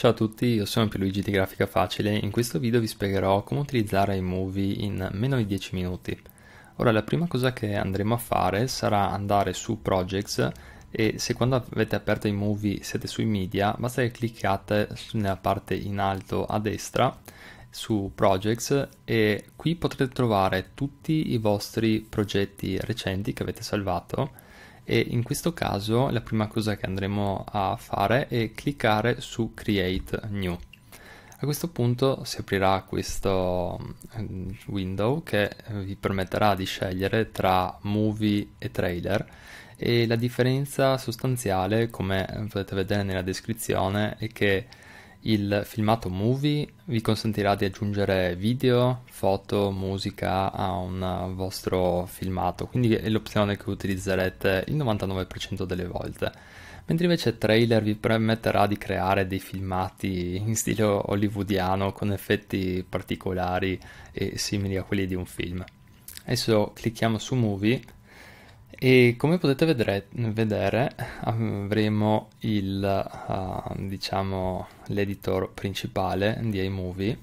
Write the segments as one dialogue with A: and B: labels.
A: Ciao a tutti, io sono Pierluigi di Grafica Facile e in questo video vi spiegherò come utilizzare iMovie in meno di 10 minuti. Ora la prima cosa che andremo a fare sarà andare su Projects e se quando avete aperto iMovie siete sui media basta che cliccate nella parte in alto a destra su Projects e qui potrete trovare tutti i vostri progetti recenti che avete salvato e in questo caso la prima cosa che andremo a fare è cliccare su Create New. A questo punto si aprirà questo mm, window che eh, vi permetterà di scegliere tra movie e trailer e la differenza sostanziale, come potete vedere nella descrizione, è che il filmato movie vi consentirà di aggiungere video, foto, musica a un vostro filmato, quindi è l'opzione che utilizzerete il 99% delle volte. Mentre invece trailer vi permetterà di creare dei filmati in stile hollywoodiano con effetti particolari e simili a quelli di un film. Adesso clicchiamo su movie e come potete vedere, vedere avremo il, uh, diciamo, l'editor principale di iMovie.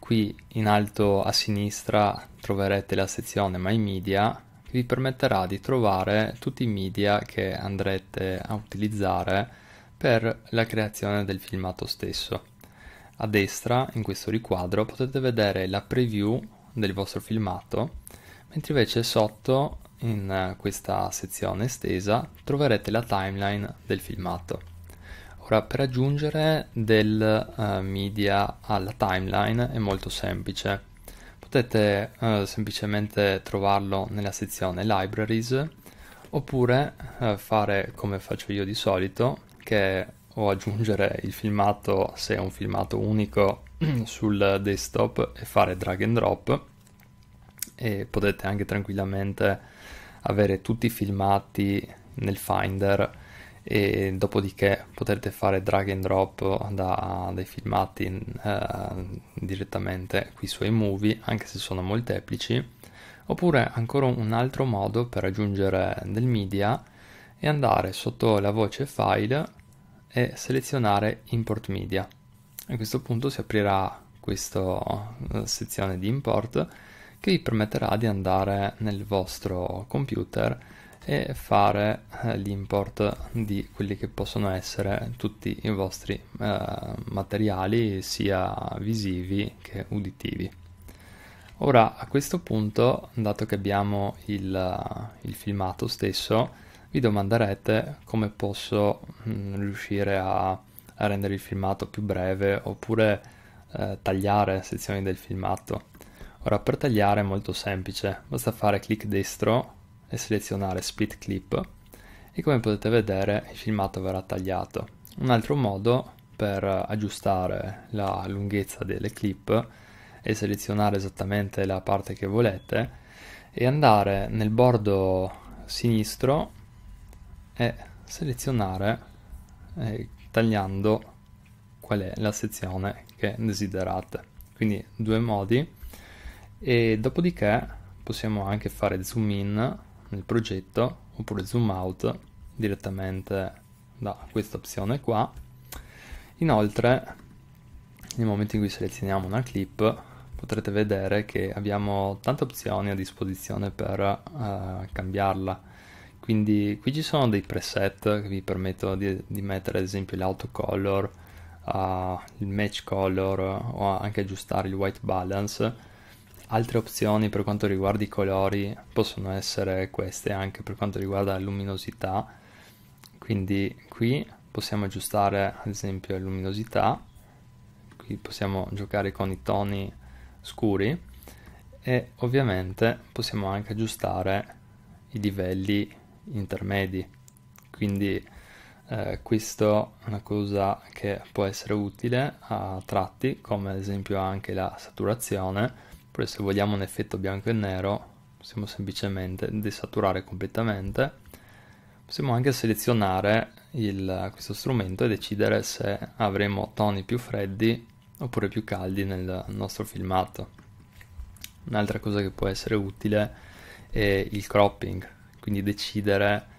A: Qui in alto a sinistra troverete la sezione My Media che vi permetterà di trovare tutti i media che andrete a utilizzare per la creazione del filmato stesso. A destra, in questo riquadro, potete vedere la preview del vostro filmato, mentre invece sotto in eh, questa sezione estesa troverete la timeline del filmato. Ora, per aggiungere del uh, media alla timeline è molto semplice. Potete uh, semplicemente trovarlo nella sezione Libraries oppure uh, fare come faccio io di solito, che è o aggiungere il filmato se è un filmato unico sul desktop e fare drag and drop e potete anche tranquillamente avere tutti i filmati nel Finder e dopodiché potrete fare drag and drop da, dai filmati eh, direttamente qui sui movie anche se sono molteplici oppure ancora un altro modo per aggiungere del media è andare sotto la voce file e selezionare import media a questo punto si aprirà questa eh, sezione di import che vi permetterà di andare nel vostro computer e fare eh, l'import di quelli che possono essere tutti i vostri eh, materiali sia visivi che uditivi. Ora a questo punto, dato che abbiamo il, il filmato stesso, vi domanderete come posso mh, mm, riuscire a, a, rendere il filmato più breve oppure eh, tagliare sezioni del filmato. Ora per tagliare è molto semplice, basta fare clic destro e selezionare split clip e come potete vedere il filmato verrà tagliato. Un altro modo per aggiustare la lunghezza delle clip e selezionare esattamente la parte che volete e andare nel bordo sinistro e selezionare eh, tagliando qual è la sezione che desiderate. Quindi due modi e dopodiché possiamo anche fare zoom in nel progetto oppure zoom out direttamente da questa opzione qua inoltre nel momento in cui selezioniamo una clip potrete vedere che abbiamo tante opzioni a disposizione per eh, cambiarla quindi qui ci sono dei preset che vi permettono di, di mettere ad esempio l'autocolor uh, il match color o anche aggiustare il white balance Altre opzioni per quanto riguarda i colori possono essere queste anche per quanto riguarda la luminosità, quindi qui possiamo aggiustare ad esempio la luminosità, qui possiamo giocare con i toni scuri e ovviamente possiamo anche aggiustare i livelli intermedi, quindi eh, questo è una cosa che può essere utile a tratti come ad esempio anche la saturazione oppure se vogliamo un effetto bianco e nero possiamo semplicemente desaturare completamente possiamo anche selezionare il, questo strumento e decidere se avremo toni più freddi oppure più caldi nel nostro filmato un'altra cosa che può essere utile è il cropping quindi decidere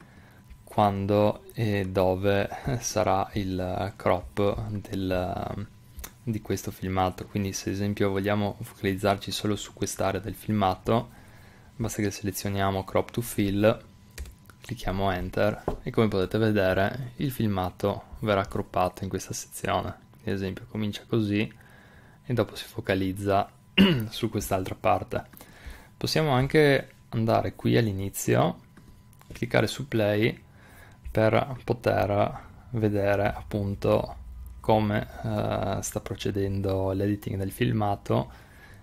A: quando e dove sarà il crop del, di questo filmato quindi se ad esempio vogliamo focalizzarci solo su quest'area del filmato basta che selezioniamo crop to fill clicchiamo enter e come potete vedere il filmato verrà croppato in questa sezione ad esempio comincia così e dopo si focalizza su quest'altra parte possiamo anche andare qui all'inizio cliccare su play per poter vedere appunto come uh, sta procedendo l'editing del filmato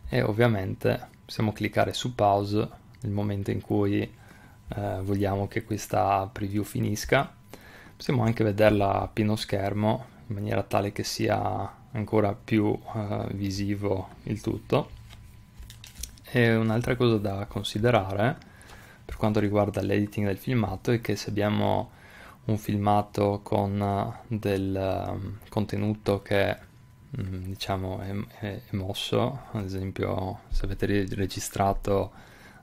A: e ovviamente possiamo cliccare su pause nel momento in cui uh, vogliamo che questa preview finisca possiamo anche vederla a pieno schermo in maniera tale che sia ancora più uh, visivo il tutto e un'altra cosa da considerare per quanto riguarda l'editing del filmato è che se abbiamo un filmato con eh, del ehm, contenuto che mm, diciamo è, è, è mosso, ad esempio se avete registrato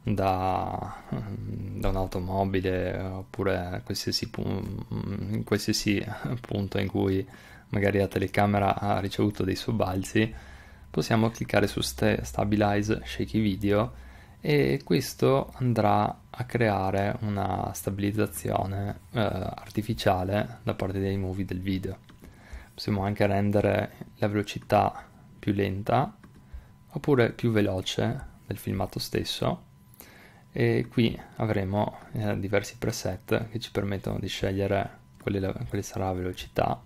A: da, da, un'automobile oppure qualsiasi mm, in qualsiasi punto in cui magari la telecamera ha ricevuto dei sobbalzi possiamo cliccare su st- Stabilize Shaky Video e questo andrà a creare una stabilizzazione eh, artificiale da parte dei movie del video. Possiamo anche rendere la velocità più lenta oppure più veloce del filmato stesso e qui avremo eh, diversi preset che ci permettono di scegliere quale, sarà la velocità.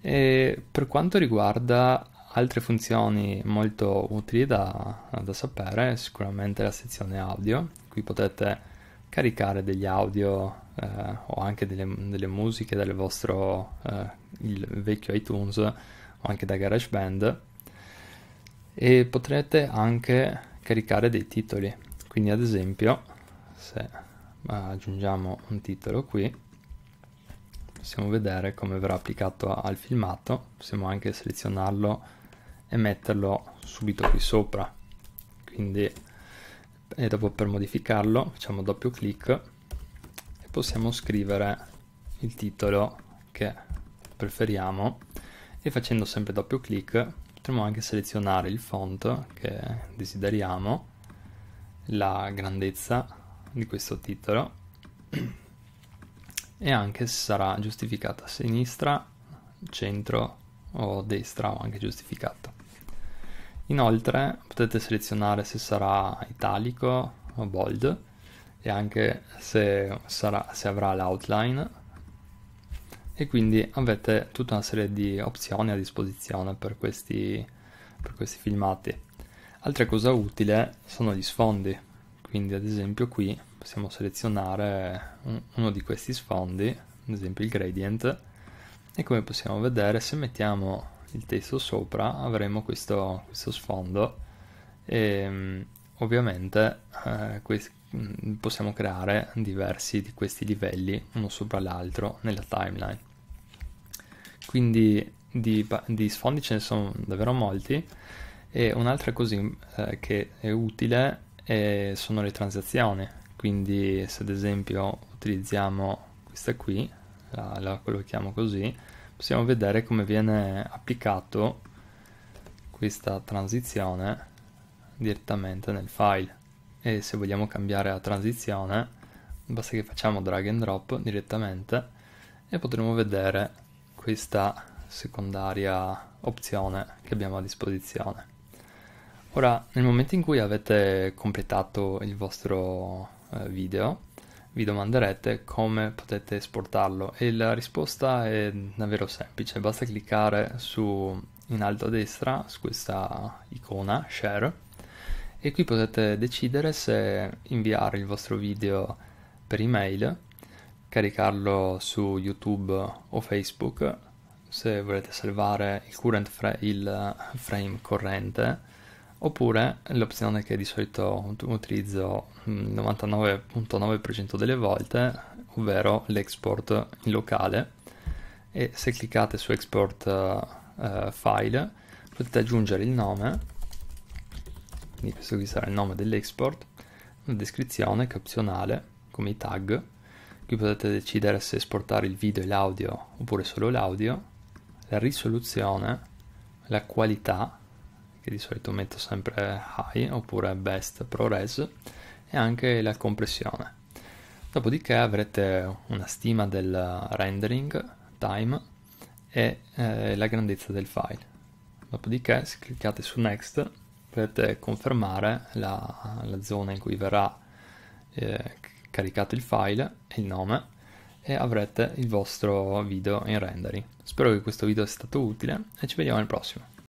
A: E per quanto riguarda altre funzioni molto utili da, da sapere sicuramente la sezione audio, qui potete caricare degli audio eh, o anche delle, delle, musiche dal vostro eh, vecchio iTunes o anche da GarageBand e potrete anche caricare dei titoli quindi ad esempio se eh, aggiungiamo un titolo qui possiamo vedere come verrà applicato al filmato possiamo anche selezionarlo e metterlo subito qui sopra quindi e dopo per modificarlo facciamo doppio clic e possiamo scrivere il titolo che preferiamo e facendo sempre doppio clic potremo anche selezionare il font che desideriamo la grandezza di questo titolo e anche se sarà giustificata a sinistra centro o destra o anche giustificata Inoltre potete selezionare se sarà italico o bold e anche se, sarà, se avrà l'outline e quindi avete tutta una serie di opzioni a disposizione per questi, per questi filmati. Altra cosa utile sono gli sfondi, quindi ad esempio qui possiamo selezionare uno di questi sfondi, ad esempio il gradient, e come possiamo vedere se mettiamo il testo sopra avremo questo, questo sfondo e mm, ovviamente eh, quest- mm, possiamo creare diversi di questi livelli uno sopra l'altro nella timeline quindi di, di sfondi ce ne sono davvero molti e un'altra cosa eh, che è utile eh, sono le transazioni quindi se ad esempio utilizziamo questa qui la, la collochiamo così possiamo vedere come viene applicato questa transizione direttamente nel file e se vogliamo cambiare la transizione basta che facciamo drag and drop direttamente e potremo vedere questa secondaria opzione che abbiamo a disposizione ora nel momento in cui avete completato il vostro eh, video vi domanderete come potete esportarlo e la risposta è davvero semplice, basta cliccare su in alto a destra su questa icona share e qui potete decidere se inviare il vostro video per email, caricarlo su YouTube o Facebook, se volete salvare il, fra il frame corrente oppure l'opzione che di solito utilizzo il mm, 99.9% delle volte, ovvero l'export in locale e se cliccate su export uh, file potete aggiungere il nome, quindi questo qui sarà il nome dell'export, una descrizione che è opzionale come i tag, qui potete decidere se esportare il video e l'audio oppure solo l'audio, la risoluzione, la qualità che di solito metto sempre high oppure best ProRes e anche la compressione. Dopodiché avrete una stima del rendering time e eh, la grandezza del file. Dopodiché se cliccate su next potete confermare la, la zona in cui verrà eh, caricato il file e il nome e avrete il vostro video in rendering. Spero che questo video sia stato utile e ci vediamo al prossimo.